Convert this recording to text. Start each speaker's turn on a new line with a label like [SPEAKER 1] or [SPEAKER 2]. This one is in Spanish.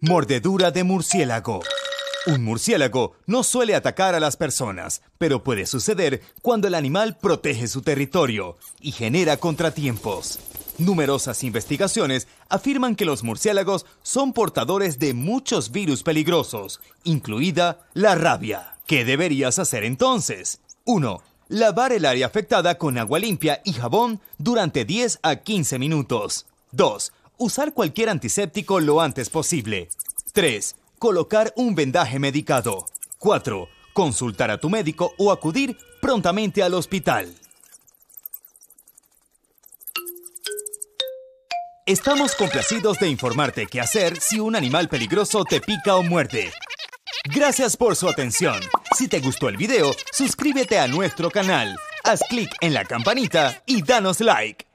[SPEAKER 1] Mordedura de murciélago. Un murciélago no suele atacar a las personas, pero puede suceder cuando el animal protege su territorio y genera contratiempos. Numerosas investigaciones afirman que los murciélagos son portadores de muchos virus peligrosos, incluida la rabia. ¿Qué deberías hacer entonces? 1 Lavar el área afectada con agua limpia y jabón durante 10 a 15 minutos. 2. Usar cualquier antiséptico lo antes posible. 3. Colocar un vendaje medicado. 4. Consultar a tu médico o acudir prontamente al hospital. Estamos complacidos de informarte qué hacer si un animal peligroso te pica o muerde. Gracias por su atención. Si te gustó el video, suscríbete a nuestro canal, haz clic en la campanita y danos like.